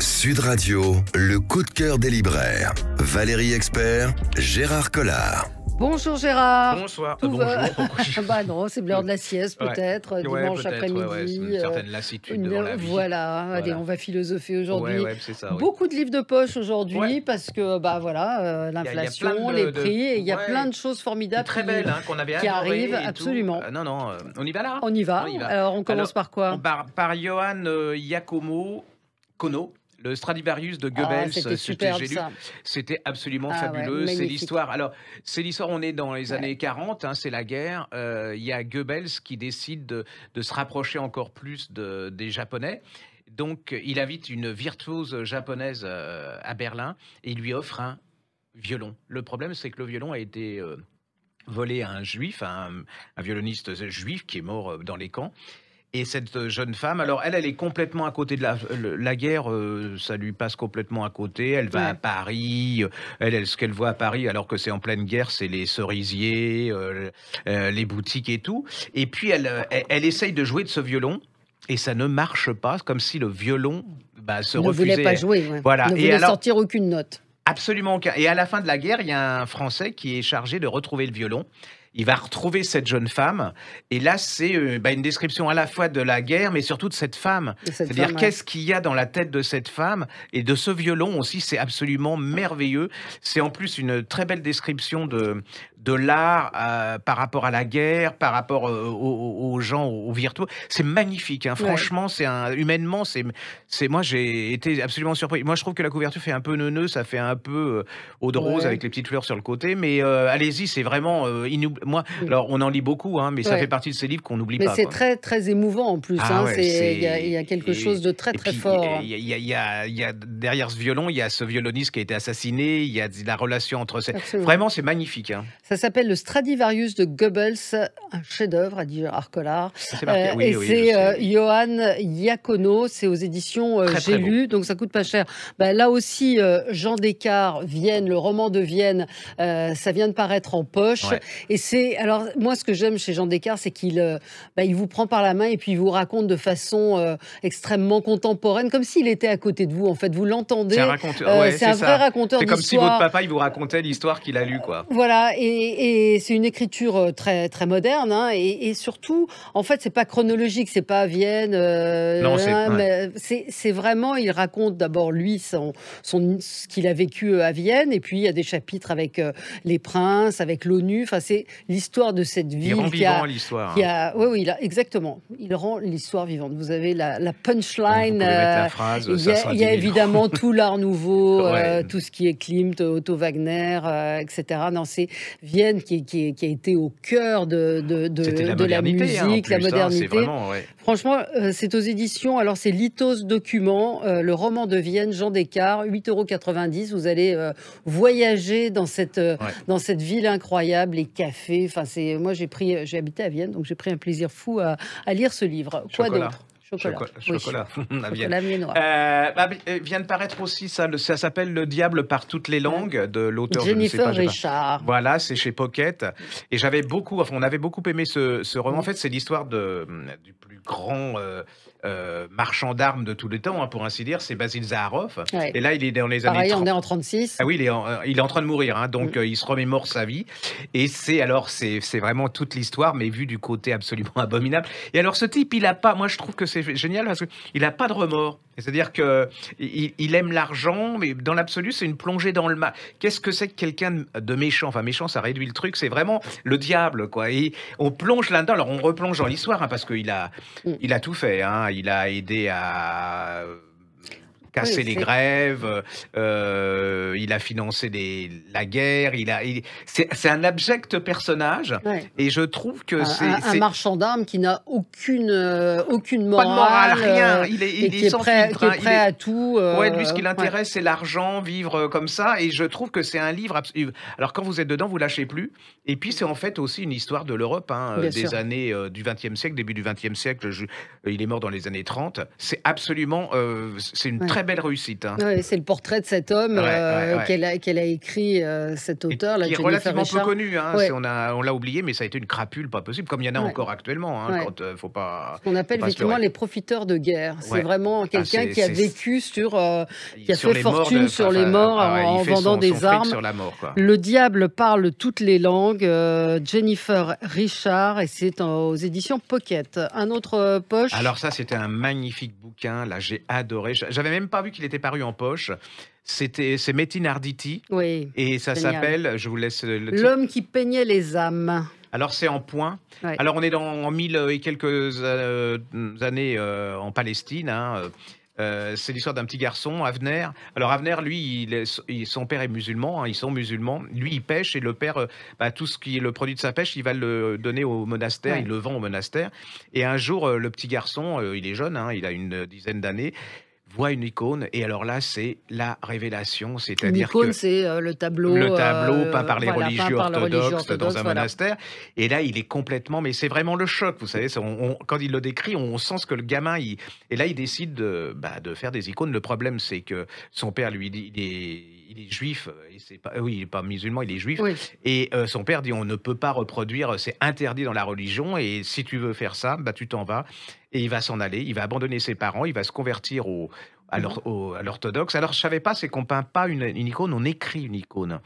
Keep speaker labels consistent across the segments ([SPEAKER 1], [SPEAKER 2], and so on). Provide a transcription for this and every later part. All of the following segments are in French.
[SPEAKER 1] Sud Radio, le coup de cœur des libraires. Valérie Expert, Gérard Collard.
[SPEAKER 2] Bonjour Gérard. Bonsoir. Euh, bonjour. Ah bah non, c'est l'heure de la sieste peut-être, dimanche après-midi. Ouais, une euh, certaine lassitude Voilà, on va philosopher aujourd'hui. Beaucoup de livres de poche aujourd'hui parce que bah voilà, l'inflation, les prix, il y a plein de choses formidables très belles, hein, qui arrivent absolument.
[SPEAKER 1] Euh, non non, on y va là. On y va. Alors on commence par quoi par, Johan Iacomo Kono. Le Stradivarius de ah, Goebbels, c'était euh, C'était absolument ah fabuleux. c'est l'histoire. Alors, c'est l'histoire, on est dans les années 40, hein, c'est la guerre. Euh, il y a Goebbels qui décide de, se rapprocher encore plus de, des Japonais. Donc, il invite une virtuose japonaise euh, à Berlin et il lui offre un violon. Le problème, c'est que le violon a été volé à un juif, un, violoniste juif qui est mort dans les camps. Et cette euh, jeune femme, alors elle, elle est complètement à côté de la, la guerre, euh, ça lui passe complètement à côté. Elle va à Paris, euh, elle, ce qu'elle voit à Paris, alors que c'est en pleine guerre, c'est les cerisiers, les boutiques et tout. Et puis elle, elle, essaye de jouer de ce violon. Et ça ne marche pas, comme si le violon bah, se ne voulait pas jouer, ouais. voilà. ne et voulait alors, sortir aucune note. Absolument aucun. Et à la fin de la guerre, il y a un Français qui est chargé de retrouver le violon il va retrouver cette jeune femme. Et là, c'est euh, bah, une description à la fois de la guerre, mais surtout de cette femme. C'est-à-dire qu'est-ce qu'il y a dans la tête de cette femme et de ce violon aussi. C'est absolument merveilleux. C'est en plus une très belle description de, de l'art euh, par rapport à la guerre, par rapport euh, aux, gens, aux virtuos. C'est magnifique. Hein. Franchement, c'est un, humainement, c'est, moi j'ai été absolument surpris. Moi, je trouve que la couverture fait un peu neuneux, ça fait un peu eau de rose avec les petites fleurs sur le côté. Mais allez-y, c'est vraiment inoubliable moi, mm. alors on en lit beaucoup, hein, mais ça fait partie de ces livres qu'on n'oublie pas. Mais c'est
[SPEAKER 2] très, très émouvant en plus. Ah hein, il y, a quelque chose de très, très fort.
[SPEAKER 1] Y y a, derrière ce violon, il y a ce violoniste qui a été assassiné, il y a la relation entre ces. Vraiment, c'est magnifique. Hein.
[SPEAKER 2] Ça s'appelle le Stradivarius de Goebbels, un chef-d'œuvre à Gérard Arcola euh, et c'est euh, Johan Iacono, c'est aux éditions euh, J'ai lu, donc ça coûte pas cher. Bah, là aussi, Jean Descartes, Vienne, le roman de Vienne, ça vient de paraître en poche. Et alors moi ce que j'aime chez Jean Descartes, c'est qu'il euh, bah, il vous prend par la main et puis il vous raconte de façon euh, extrêmement contemporaine, comme s'il était à côté de vous. En fait, vous l'entendez. C'est un, euh, vrai raconteur C'est comme si votre
[SPEAKER 1] papa il vous racontait l'histoire qu'il a lue, quoi.
[SPEAKER 2] Voilà, et, c'est une écriture très très moderne, hein, et, surtout, en fait, c'est pas chronologique, c'est pas à Vienne. non, hein, c'est, c'est, vraiment, il raconte d'abord lui son ce qu'il a vécu à Vienne, et puis il y a des chapitres avec les princes, avec l'ONU. Enfin, c'est l'histoire de cette ville. Il rend qui l'histoire. Hein. Oui, oui, là, exactement. Il rend l'histoire vivante. Vous avez la, punchline. Euh, il y a, évidemment tout l'art nouveau, euh, tout ce qui est Klimt, Otto Wagner, euh, etc. Non, c'est Vienne qui, a été au cœur de, de, de, la, de la, hein, musique, la hein, modernité. Franchement, c'est aux éditions. Alors, c'est Lithos Document, le roman de Vienne, Jean Descartes, 8,90 euros. Vous allez voyager dans cette, dans cette ville incroyable, les cafés Enfin, c'est moi j'ai pris, j'ai habité à Vienne, donc j'ai pris un plaisir fou à, lire ce livre. Quoi d'autre Chocolat. Chocolat. La Chocolat.
[SPEAKER 1] Euh, bah, euh, vient de paraître aussi ça. Le, ça s'appelle Le Diable par toutes les langues de l'auteur Jennifer je ne sais pas, Richard. Voilà, c'est chez Pocket. Et j'avais beaucoup, enfin, on avait beaucoup aimé ce, roman. En fait, c'est l'histoire de hum, du plus grand. Euh, euh, marchand d'armes de tous les temps, hein, pour ainsi dire, c'est Basil Zaharoff. Et là, il est dans les années. 30. on
[SPEAKER 2] est en 36. Ah oui, il est
[SPEAKER 1] en, euh, il est en train de mourir, hein, donc mm. euh, il se remémore sa vie. Et c'est alors, c'est vraiment toute l'histoire, mais vu du côté absolument abominable. Et alors, ce type, il a pas. Moi, je trouve que c'est génial parce qu'il n'a pas de remords. C'est-à-dire que il, aime l'argent, mais dans l'absolu, c'est une plongée dans le mal. Qu'est-ce que c'est que quelqu'un de méchant Enfin, méchant, ça réduit le truc. C'est vraiment le diable, quoi. Et on plonge là-dedans. Alors, on replonge dans l'histoire hein, parce qu'il a, mm. il a tout fait. Hein il a aidé à euh,
[SPEAKER 2] casser les grèves,
[SPEAKER 1] euh, il a financé la guerre. Il a, c'est un abject personnage. Et je trouve que c'est. Un,
[SPEAKER 2] marchand d'armes qui n'a aucune, euh, aucune morale. Euh, rien. Il est, il prêt, hein. à tout. ouais, lui, ce qui l'intéresse,
[SPEAKER 1] c'est l'argent, vivre comme ça. Et je trouve que c'est un livre. Alors, quand vous êtes dedans, vous lâchez plus. Et puis, c'est en fait aussi une histoire de l'Europe, hein, des années du XXe siècle, début du XXe siècle. il est mort dans les années 30. C'est absolument. c'est une très belle réussite. Hein.
[SPEAKER 2] c'est le portrait de cet homme euh, qu'elle a, écrit, euh, cet auteur. là, qui est relativement peu connu. Hein, on,
[SPEAKER 1] a, on l'a oublié, mais ça a été une crapule pas possible, comme il y en a encore actuellement. Hein, euh, faut pas, Ce qu'on appelle justement les
[SPEAKER 2] profiteurs de guerre. C'est vraiment ah, quelqu'un qui a vécu sur. qui a fait fortune sur les morts en, vendant des armes. Sur la mort, Le diable parle toutes les langues. Jennifer Richard, et c'est aux éditions Pocket. Un autre poche. Alors,
[SPEAKER 1] ça, c'était un magnifique bouquin. Là, j'ai adoré. J'avais même pas vu qu'il était paru en poche. C'était c'est Metin Arditi. Oui. Et ça s'appelle, je vous laisse le L'homme
[SPEAKER 2] qui peignait les âmes.
[SPEAKER 1] Alors c'est en point. Alors on est dans en mille et quelques euh, années euh, en Palestine. Hein. Euh, c'est l'histoire d'un petit garçon, Avner. Alors Avner, lui, il est, son père est musulman, hein, ils sont musulmans. Lui, il pêche et le père, bah, tout ce qui est le produit de sa pêche, il va le donner au monastère, il le vend au monastère. Et un jour, le petit garçon, il est jeune, hein, il a une dizaine d'années, voit une icône et alors là c'est la révélation, c'est-à-dire que
[SPEAKER 2] c'est euh, le tableau le tableau euh, pas par les religieux orthodoxes, dans un monastère
[SPEAKER 1] et là il est complètement mais c'est vraiment le choc, vous savez, quand il le décrit, on, sent sent que le gamin il, et là il décide bah, de, faire des icônes. Le problème c'est que son père lui dit il il est juif, euh, c'est pas, euh, oui, il n'est pas musulman, il est juif. Et euh, son père dit on ne peut pas reproduire, c'est interdit dans la religion, et si tu veux faire ça, bah, tu t'en vas. Et il va s'en aller, il va abandonner ses parents, il va se convertir au, à mm-hmm. l'orthodoxe. Alors, je savais pas, c'est qu'on ne peint pas une, icône, on écrit une icône.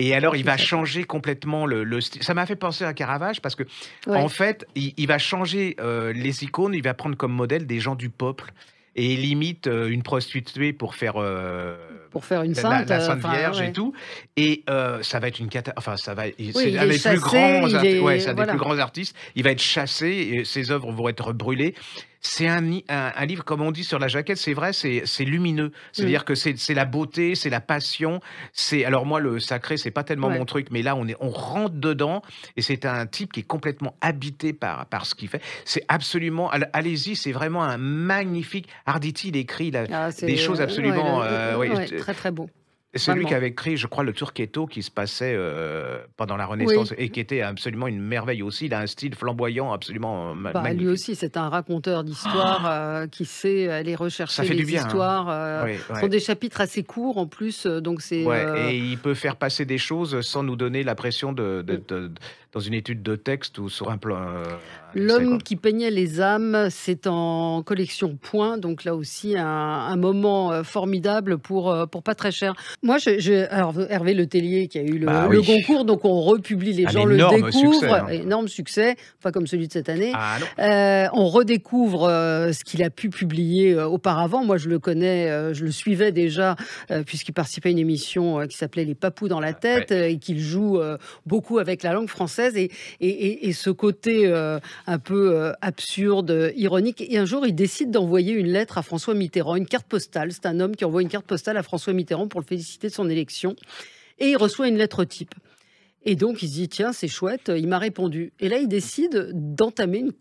[SPEAKER 1] Et alors, il va changer complètement le, style. Ça m'a fait penser à Caravage parce que, en fait, il, va changer les icônes. Il va prendre comme modèle des gens du peuple et limite euh, une prostituée pour faire euh,
[SPEAKER 2] pour faire une sainte, la, vierge et tout
[SPEAKER 1] et euh, ça va être une catastrophe enfin ça va c'est un des plus grands ouais, des plus grands artistes il va être chassé et ses œuvres vont être brûlées c'est un, un, livre, comme on dit sur la jaquette, c'est vrai, c'est lumineux. C'est-à-dire mm. que c'est la beauté, c'est la passion. C'est Alors moi, le sacré, c'est pas tellement mon truc, mais là, on, est, on rentre dedans et c'est un type qui est complètement habité par, par ce qu'il fait. C'est absolument... Allez-y, c'est vraiment un magnifique... Arditi, il écrit ah, des choses absolument... Euh, très, très
[SPEAKER 2] beau. C'est lui qui avait
[SPEAKER 1] écrit, je crois, le Turquetto qui se passait euh, pendant la Renaissance et qui était absolument une merveille aussi. Il a un style flamboyant absolument euh, bah, Lui
[SPEAKER 2] aussi, c'est un raconteur d'histoire ah euh, qui sait aller rechercher les bien, hein. histoires. Hein. sont des chapitres assez courts en plus, donc c'est. et
[SPEAKER 1] il peut faire passer des choses sans nous donner l'impression de, de, mm dans une étude de texte ou sur un plan. Euh,
[SPEAKER 2] L'homme qui peignait les âmes, c'est en collection Point, donc là aussi un, moment euh, formidable pour, euh, pour pas très cher. Moi, je, alors Hervé Letellier qui a eu le, bah concours, donc on republie les gens, le découvrent, hein. énorme succès, pas comme celui de cette année. Ah, on redécouvre ce qu'il a pu publier auparavant. Moi, je le connais, je le suivais déjà puisqu'il participait à une émission qui s'appelait Les Papous dans la ah, tête et qu'il joue beaucoup avec la langue française et, ce côté euh, un peu euh, absurde, ironique. Et un jour, il décide d'envoyer une lettre à François Mitterrand, une carte postale. C'est un homme qui envoie une carte postale à François Mitterrand pour le féliciter de son élection. Et il reçoit une lettre type. Et donc, il se dit, tiens, c'est chouette, il m'a répondu. Et là, il décide d'entamer une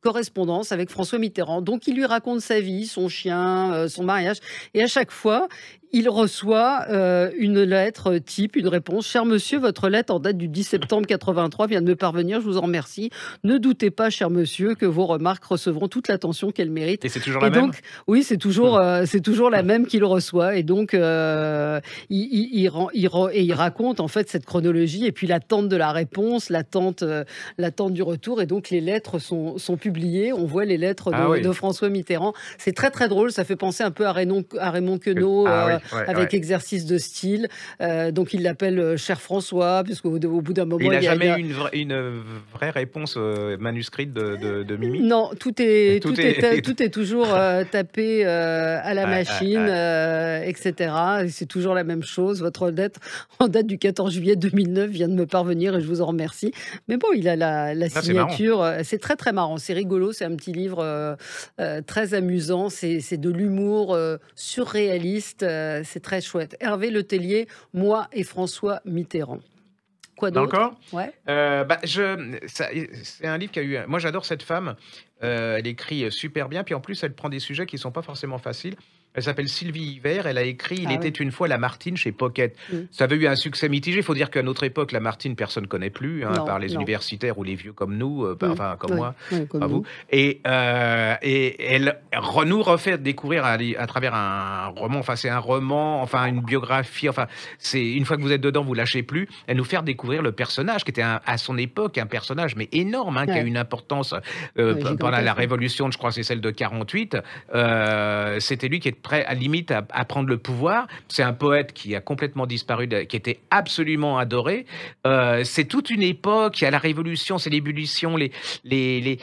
[SPEAKER 2] correspondance avec François Mitterrand. Donc il lui raconte sa vie, son chien, euh, son mariage. Et à chaque fois, il reçoit euh, une lettre type, une réponse. Cher monsieur, votre lettre en date du 10 septembre 83 vient de me parvenir, je vous en remercie. Ne doutez pas, cher monsieur, que vos remarques recevront toute l'attention qu'elles méritent. Et c'est toujours la donc, même Oui, c'est toujours, mmh. euh, c'est toujours la même qu'il reçoit. Et donc, euh, il, raconte en fait cette chronologie et puis l'attente de la réponse, l'attente l'attente du retour. Et donc, les lettres sont, publiées. On voit les lettres ah de, François Mitterrand. C'est très, très drôle. Ça fait penser un peu à Raymond, à Raymond Queneau. Ah avec exercice de style. Euh, donc il l'appelle euh, cher François, puisque au, au bout d'un moment. il n'a jamais eu
[SPEAKER 1] une, vraie réponse euh, manuscrite de, Mimi
[SPEAKER 2] Non, tout est, tout, est, tout est toujours tapé à la machine, etc. C'est toujours la même chose. Votre lettre en date du 14 juillet 2009 vient de me parvenir et je vous en remercie. Mais bon, il a la, ah, signature. C'est très très marrant, c'est rigolo, c'est un petit livre très amusant, c'est de l'humour surréaliste. Euh, c'est très chouette. Hervé Letellier, moi et François Mitterrand. Quoi d'autre ouais.
[SPEAKER 1] euh, bah, C'est un livre qui a eu. Moi, j'adore cette femme. Euh, elle écrit super bien. Puis en plus, elle prend des sujets qui ne sont pas forcément faciles. Elle s'appelle Sylvie Hiver. Elle a écrit Il ah était une fois la Martine chez Pocket. Mm. Ça avait eu un succès mitigé. Il faut dire qu'à notre époque, la Martine, personne ne connaît plus, hein, par les universitaires ou les vieux comme nous, euh, mm. enfin comme moi, comme vous. Et, euh, et elle nous refait découvrir à, travers un roman. Enfin, c'est un roman, enfin une biographie. Enfin, c'est une fois que vous êtes dedans, vous lâchez plus. Elle nous fait découvrir le personnage qui était à son époque un personnage mais énorme, hein, qui a eu une importance euh, pendant la Révolution. Je crois c'est celle de 48. C'était lui qui était prêt à limite à, prendre le pouvoir. C'est un poète qui a complètement disparu, qui était absolument adoré. Euh, c'est toute une époque. Il y a la Révolution, c'est l'ébullition, les, les,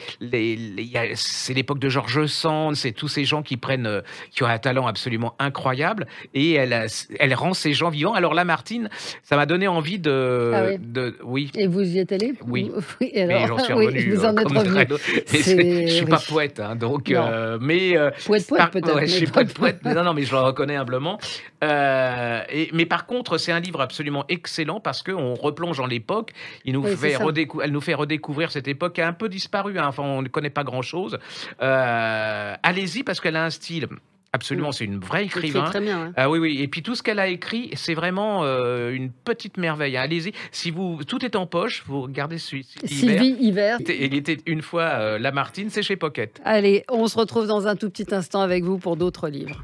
[SPEAKER 1] c'est l'époque de Georges Sand, c'est tous ces gens qui prennent, euh, qui ont un talent absolument incroyable et elle, elle rend ces gens vivants. Alors là, Martine, ça m'a donné envie de, ah oui. de, oui.
[SPEAKER 2] Et vous y êtes allé Oui. oui alors, j'en suis revenu. en euh, Je suis pas
[SPEAKER 1] poète, hein, donc. mais poète, poète peut-être. je suis pas poète mais non, non, mais je le reconnais humblement. Euh, et, mais par contre, c'est un livre absolument excellent parce qu'on replonge dans l'époque. Il nous fait elle nous fait redécouvrir cette époque qui a un peu disparu. Hein. Enfin, on ne connaît pas grand-chose. Euh, allez-y parce qu'elle a un style Absolument, mm. c'est une vraie écrivain. Très bien, Ah oui, oui. Et puis tout ce qu'elle a écrit, c'est vraiment euh, une petite merveille. Allez-y, si vous tout est en poche, vous regardez celui Sylvie Hiver. Il était une fois euh, Lamartine, c'est chez Pocket.
[SPEAKER 2] Allez, on se retrouve dans un tout petit instant avec vous pour d'autres livres.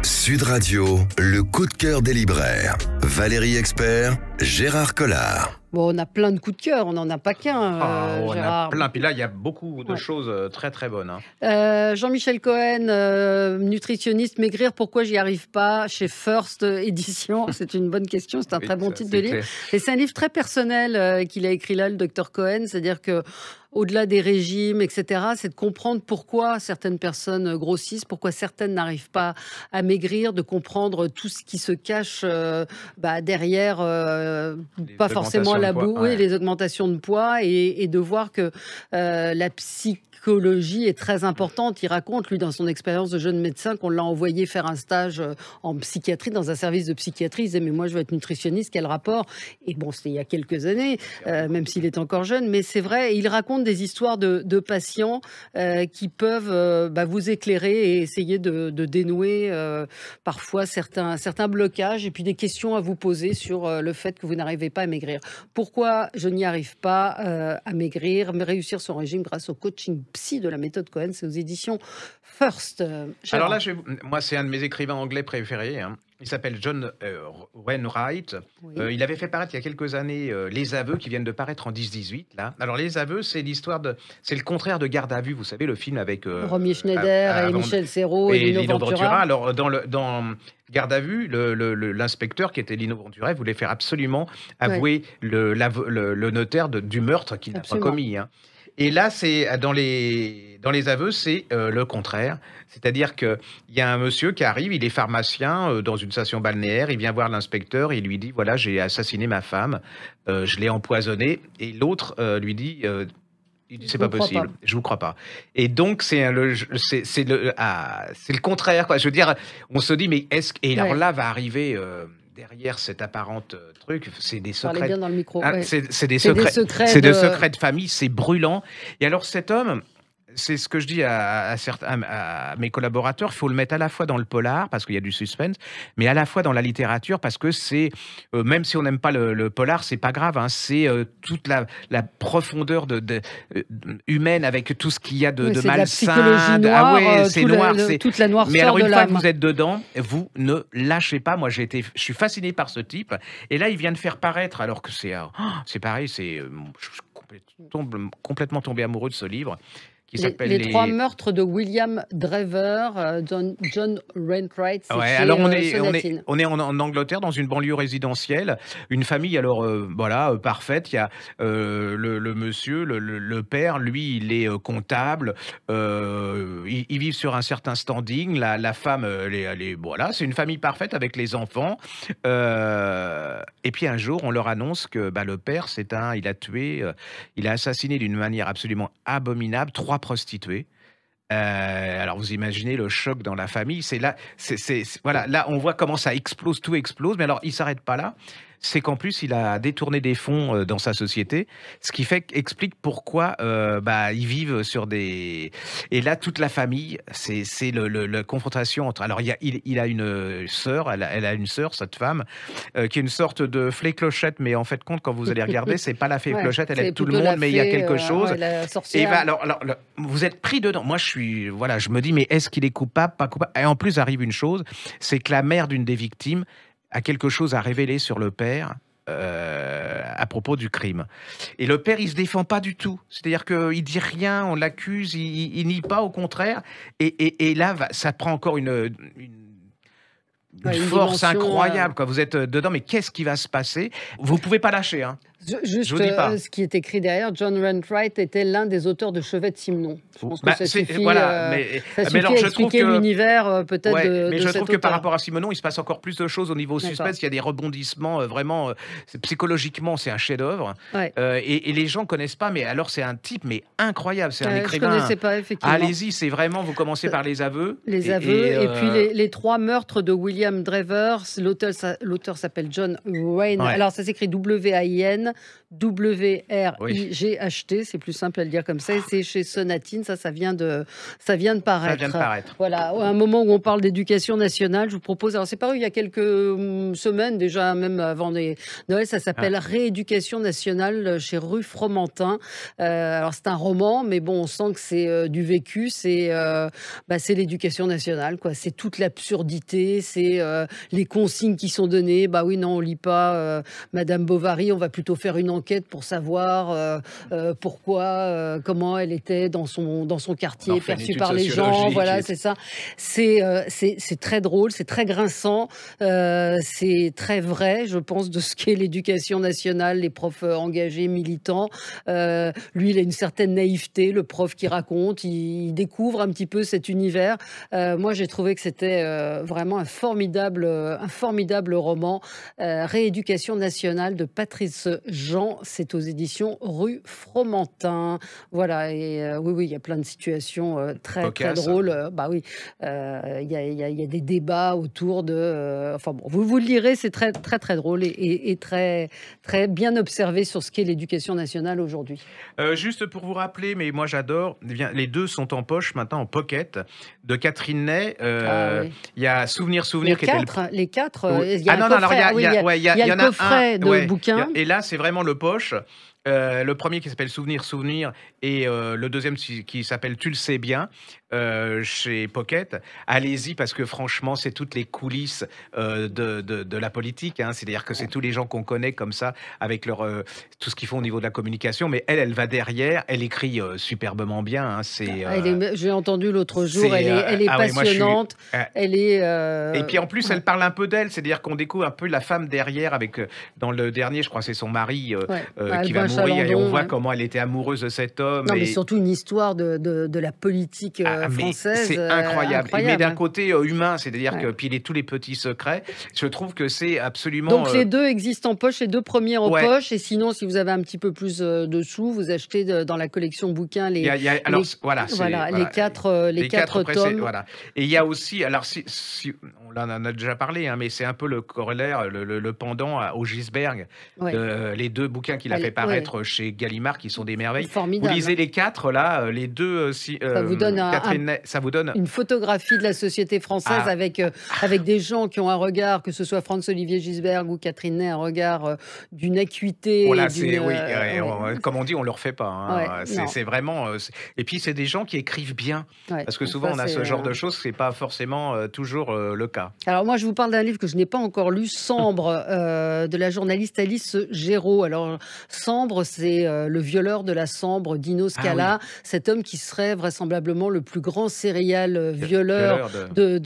[SPEAKER 1] Sud Radio, le coup de cœur des libraires. Valérie Expert, Gérard Collard.
[SPEAKER 2] Bon, on a plein de coups de cœur, on n'en a pas qu'un. Ah, euh, on a
[SPEAKER 1] plein, puis là, il y a beaucoup de choses euh, très très bonnes. Hein.
[SPEAKER 2] Euh, Jean-Michel Cohen, nutritionniste, maigrir, pourquoi j'y arrive pas chez First Edition C'est une bonne question, c'est un très bon titre de livre. Et c'est un livre très personnel qu'il a écrit là, le docteur Cohen, c'est-à-dire que au-delà des régimes, etc., c'est de comprendre pourquoi certaines personnes grossissent, pourquoi certaines n'arrivent pas à maigrir, de comprendre tout ce qui se cache euh, bah, derrière, euh, pas forcément la boue, et les augmentations de poids, et, de voir que euh, la psychologie est très importante. Il raconte, lui, dans son expérience de jeune médecin, qu'on l'a envoyé faire un stage en psychiatrie, dans un service de psychiatrie. Il disait, mais moi, je veux être nutritionniste, quel rapport Et bon, c'était il y a quelques années, même s'il est encore jeune, mais c'est vrai, il raconte des histoires de, patients euh, qui peuvent euh, bah, vous éclairer et essayer de, dénouer euh, parfois certains, certains blocages et puis des questions à vous poser sur le fait que vous n'arrivez pas à maigrir. Pourquoi je n'y arrive pas à maigrir, mais réussir son régime grâce au coaching psy de la méthode Cohen, c'est aux éditions First. Alors là,
[SPEAKER 1] moi, c'est un de mes écrivains anglais préférés. Hein. Il s'appelle John euh, Wainwright. Euh, il avait fait paraître il y a quelques années euh, Les Aveux qui viennent de paraître en 10-18. Là. Alors, Les Aveux, c'est l'histoire de. C'est le contraire de Garde à Vue, vous savez, le film avec. Romy Schneider et Michel Serrault et, Lino, Ventura. Alors, dans, le, dans Garde à Vue, l'inspecteur qui était Lino Ventura voulait faire absolument avouer le, notaire du meurtre qu'il n'a pas commis. Hein. Et là, c'est euh, dans les, dans les aveux, c'est euh, le contraire. C'est-à-dire qu'il y a un monsieur qui arrive, il est pharmacien euh, dans une station balnéaire, il vient voir l'inspecteur, il lui dit, voilà, j'ai assassiné ma femme, je l'ai empoisonnée. Et l'autre lui dit... c'est pas possible, je je vous crois pas. Et donc c'est le le ah, le contraire quoi. Je veux dire, on se dit mais est-ce et alors là va arriver derrière cet apparente euh, truc, c'est des secrets. c'est, des, secrets, des secrets de famille, c'est brûlant. Et alors cet homme, c'est ce que je dis à, certains, à, mes collaborateurs, il faut le mettre à la fois dans le polar, parce qu'il y a du suspense, mais à la fois dans la littérature, parce que c'est, euh, même si on n'aime pas le, le polar, c'est pas grave, hein, c'est euh, toute la, profondeur de, euh, humaine avec tout ce qu'il y a de, mal de malsain. De ah noire, ah ouais, c'est noir. toute la noirceur mais alors, une fois que vous êtes dedans, vous ne lâchez pas. Moi, j'ai été, je suis fasciné par ce type. Et là, il vient de faire paraître, alors que c'est, oh, c'est pareil, c'est, je suis complètement tombé amoureux de ce livre les, trois
[SPEAKER 2] meurtres de William Drever, euh, John, John Rainwright. Ah ouais, alors on euh, est, on est,
[SPEAKER 1] on est en, Angleterre dans une banlieue résidentielle, une famille alors euh, voilà parfaite. Il y a le, monsieur, le, père, lui il est comptable, ils, vivent sur un certain standing. La, la femme, les, les voilà, c'est une famille parfaite avec les enfants. et puis un jour, on leur annonce que bah, le père, c'est un, il a tué, il a assassiné d'une manière absolument abominable trois prostituée. Euh, alors vous imaginez le choc dans la famille. C'est là, voilà, là on voit comment ça explose, tout explose. Mais alors il s'arrête pas là c'est qu'en plus, il a détourné des fonds euh, dans sa société, ce qui fait explique pourquoi euh, bah, ils vivent sur des. Et là, toute la famille, c'est la confrontation entre. Alors, il, a, a une sœur, elle, a une sœur, cette femme, euh, qui est une sorte de flé clochette, mais en fait, quand vous allez regarder, c'est pas la flé clochette, elle est tout le monde, mais il y a quelque chose. et vous êtes pris dedans. Moi, je suis. Voilà, je me dis, mais est-ce qu'il est coupable, pas coupable Et en plus, arrive une chose, c'est que la mère d'une des victimes, a quelque chose à révéler sur le père euh, à propos du crime. Et le père, il se défend pas du tout. C'est-à-dire qu'il dit rien, on l'accuse, il, n'y nie pas, au contraire. Et, et, là, ça prend encore une,
[SPEAKER 2] force incroyable
[SPEAKER 1] euh, vous êtes euh, dedans. Mais qu'est-ce qui va se passer Vous pouvez pas lâcher. Hein. Juste euh, ce
[SPEAKER 2] qui est écrit derrière, John Rentwright était l'un des auteurs de chevet de Simon. Je pense bah, ça suffit, voilà, euh, mais, alors, je trouve que, l'univers euh, peut-être Mais je trouve que par rapport
[SPEAKER 1] à Simonon, il se passe encore plus de choses au niveau suspense. Il y a des rebondissements vraiment psychologiquement, c'est un chef-d'œuvre. Et, les gens connaissent pas, mais alors c'est un type mais incroyable, c'est un écrivain. Allez-y, c'est vraiment vous commencez par les aveux. Les aveux et, puis
[SPEAKER 2] les, trois meurtres de William drevers. L'auteur, s'appelle John Wayne. Alors ça s'écrit W A I N w r i g h c'est plus simple à le dire comme ça, et c'est chez Sonatine, ça, ça vient de, ça vient de paraître. paraître. Voilà, à un moment où on parle d'éducation nationale, je vous propose, alors c'est paru il y a quelques hum, semaines déjà, même avant Noël, ça s'appelle ah. Rééducation nationale chez Rue Fromentin. Euh, alors c'est un roman, mais bon, on sent que c'est euh, du vécu, euh, bah, c'est l'éducation nationale, quoi. C'est toute l'absurdité, c'est les consignes qui sont données. Bah oui, non, on lit pas Madame Bovary, on va plutôt faire une enquête pour savoir euh, euh, pourquoi, euh, comment elle était dans son, dans son quartier, perçue par les gens. Voilà, c'est ça. C'est c'est très drôle, c'est très grinçant, c'est très vrai, je pense, de ce qu'est l'éducation nationale, les profs engagés, militants. lui, il a une certaine naïveté, le prof qui raconte, il, découvre un petit peu cet univers. moi, j'ai trouvé que c'était vraiment un formidable, un formidable roman, Rééducation nationale de Patrice Jean, c'est aux éditions Rue Fromentin. Voilà, et oui, oui, il y a plein de situations très, drôles. bah oui, il y, a des débats autour de. enfin bon, vous, vous le lirez, c'est très, très, très drôle et, très, très bien observé sur ce qu'est l'éducation nationale aujourd'hui.
[SPEAKER 1] juste pour vous rappeler, mais moi j'adore, les deux sont en poche maintenant, en pocket, de Catherine Ney. Il y a Souvenir, Souvenir
[SPEAKER 2] les quatre, Les il y a ah, non, non, alors il y, a, un y, De bouquin.
[SPEAKER 1] Et là, c'est vraiment le poche. Euh, le premier qui s'appelle Souvenir Souvenir et euh, le deuxième qui s'appelle Tu le sais bien euh, chez Pocket. Allez-y parce que franchement, c'est toutes les coulisses de, de, la politique. Hein. C'est-à-dire que c'est tous les gens qu'on connaît comme ça avec leur tout ce qu'ils font au niveau de la communication. Mais elle, elle va derrière. Elle écrit superbement bien. Hein. C'est. Ah, j'ai entendu l'autre jour. elle est, passionnante.
[SPEAKER 2] elle est. Ah et puis en plus, elle
[SPEAKER 1] parle un peu d'elle. C'est-à-dire qu'on découvre un peu la femme derrière avec dans le dernier, je crois, c'est son mari ah, qui va et on voit comment elle était amoureuse de cet homme. Non, mais surtout
[SPEAKER 2] une histoire de, de, la politique euh, ah, française. C'est euh, incroyable. Mais d'un
[SPEAKER 1] côté euh, humain, c'est-à-dire que puis tous les petits secrets, je trouve que c'est absolument. Donc les deux
[SPEAKER 2] existent en poche, les deux premiers en poche, et sinon, si vous avez un petit peu plus de sous, vous achetez dans la collection bouquins les. Voilà, les quatre, les, quatre, tomes. Voilà.
[SPEAKER 1] Et il y a aussi, alors si, si on en a déjà parlé, hein, mais c'est un peu le corollaire, le, pendant au Gisberg. Euh, les deux bouquins qu'il a fait paraître chez Gallimard, qui sont des merveilles. Vous lisez les quatre, là, euh, les deux. Euh, si, ça, vous donne Catherine, ça vous donne une
[SPEAKER 2] photographie de la société française ah. avec, avec des gens qui ont un regard, que ce soit Franz-Olivier Gisberg ou Catherine Ney, un regard d'une acuité. Oh oui,
[SPEAKER 1] comme on dit, on ne le refait pas. Hein. c'est vraiment. et puis, c'est des gens qui écrivent bien. parce que souvent, on a ce genre de choses, ce n'est pas forcément toujours le cas.
[SPEAKER 2] Alors moi, je vous parle d'un livre que je n'ai pas encore lu, Sambre, euh, de la journaliste Alice Géraud. Alors Sambre, c'est euh, le violeur de la Sambre, Dino ah Scala, cet homme qui serait vraisemblablement le plus grand serial euh, violeur, de,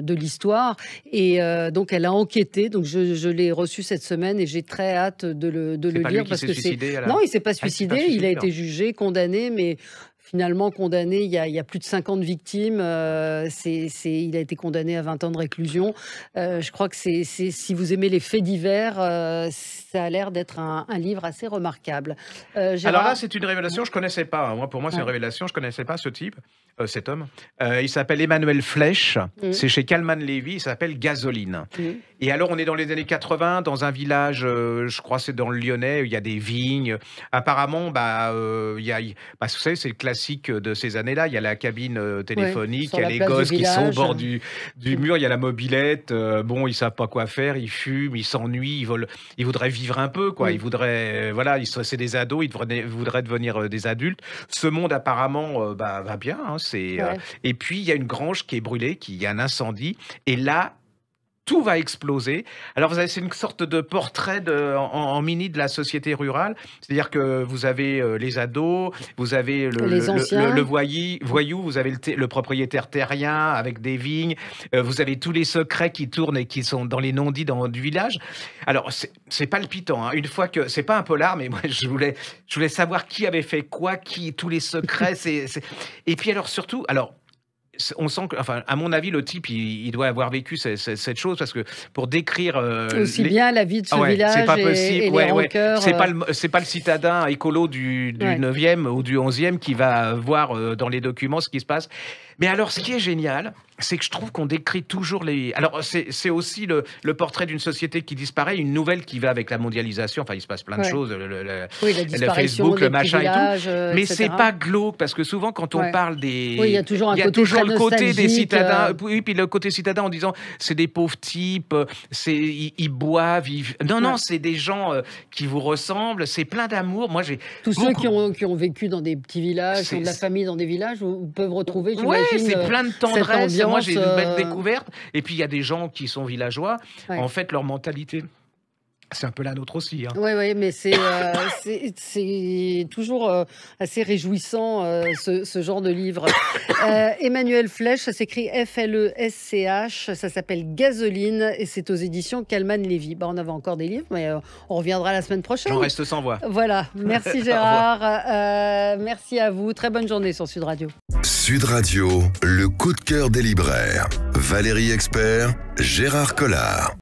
[SPEAKER 2] de, l'histoire. Et donc elle a enquêté, donc je, je l'ai reçu cette semaine et j'ai très hâte de le, de le lire. parce que c'est Non, ah, il s'est pas suicidé, il a été jugé, condamné, mais finalement condamné, il y a, plus de 50 victimes, euh, il a été condamné à 20 ans de réclusion. Euh, je crois que si vous aimez les faits divers, euh, ça a l'air d'être un, livre assez remarquable. Alors là, c'est
[SPEAKER 1] une révélation, je ne connaissais pas. Hein. Moi, pour moi, c'est une révélation, je ne connaissais pas ce type, cet homme. il s'appelle Emmanuel Flech, mm. c'est chez Calman Levy, il s'appelle Gasoline. Mm. Et alors, on est dans les années 80, dans un village, euh, je crois c'est dans le Lyonnais, il y a des vignes. Apparemment, bah, euh, a, bah, vous savez, c'est le classique de ces années-là. Il y a la cabine euh, téléphonique, il y a les gosses qui sont au bord du, mur, il y a la mobilette. bon, ils savent pas quoi faire, ils fument, ils s'ennuient, ils, veulent, ils voudraient vivre un peu, quoi. Mm. Ils voudraient, voilà, c'est des ados, ils voudraient devenir des adultes. Ce monde, apparemment, bah, va bien. Hein, et puis, il y a une grange qui est brûlée, qui, il y a un incendie. Et là, tout va exploser. Alors, c'est une sorte de portrait en, mini de la société rurale. C'est-à-dire que vous avez euh, les ados, vous avez le, voyou, vous avez le, propriétaire terrien avec des vignes, euh, vous avez tous les secrets qui tournent et qui sont dans les non-dits dans du village. Alors, c'est palpitant. Hein. Une fois que. C'est pas un polar, mais moi, je voulais, je voulais savoir qui avait fait quoi, qui, tous les secrets. Et puis, alors, surtout, alors, on sent que, enfin, à mon avis, le type, il, doit avoir vécu cette, chose parce que pour décrire euh, aussi bien la vie de ce ah village, c'est et, possible. Ouais, euh. C'est pas le, citadin écolo du, du 9e ou du 11e qui va voir euh, dans les documents ce qui se passe. Mais alors, ce qui est génial, c'est que je trouve qu'on décrit toujours les. Alors, c'est aussi le, portrait d'une société qui disparaît, une nouvelle qui va avec la mondialisation. Enfin, il se passe plein de choses, le, Facebook, le machin et tout. Euh, Mais c'est pas glauque parce que souvent, quand on parle des, oui, il y a toujours, un côté toujours le côté des citadins. Euh. Oui, puis le côté citadin en disant c'est des pauvres types, c'est ils, boivent, ils... non, non, c'est des gens euh, qui vous ressemblent, c'est plein d'amour. Moi, j'ai tous
[SPEAKER 2] ceux qui ont, qui ont vécu dans des petits
[SPEAKER 1] villages, de la
[SPEAKER 2] famille dans des villages, vous pouvez retrouver. Ouais, c'est euh, plein de tendresse. Moi, j'ai une belle euh, découverte.
[SPEAKER 1] Et puis, il y a des gens qui sont villageois. En fait, leur mentalité c'est un peu la nôtre aussi. Hein. Oui,
[SPEAKER 2] ouais, mais c'est euh, toujours euh, assez réjouissant euh, ce, genre de livre. Emmanuel Flèche, ça s'écrit F-L-E-S-C-H, ça s'appelle Gasoline et c'est aux éditions Calman Lévy. Bah, on avait encore des livres, mais on reviendra la semaine prochaine. J'en reste sans voix. Voilà, merci Gérard, merci à vous. Très bonne journée sur Sud Radio.
[SPEAKER 1] Sud Radio, le coup de cœur des libraires. Valérie Expert, Gérard
[SPEAKER 2] Collard.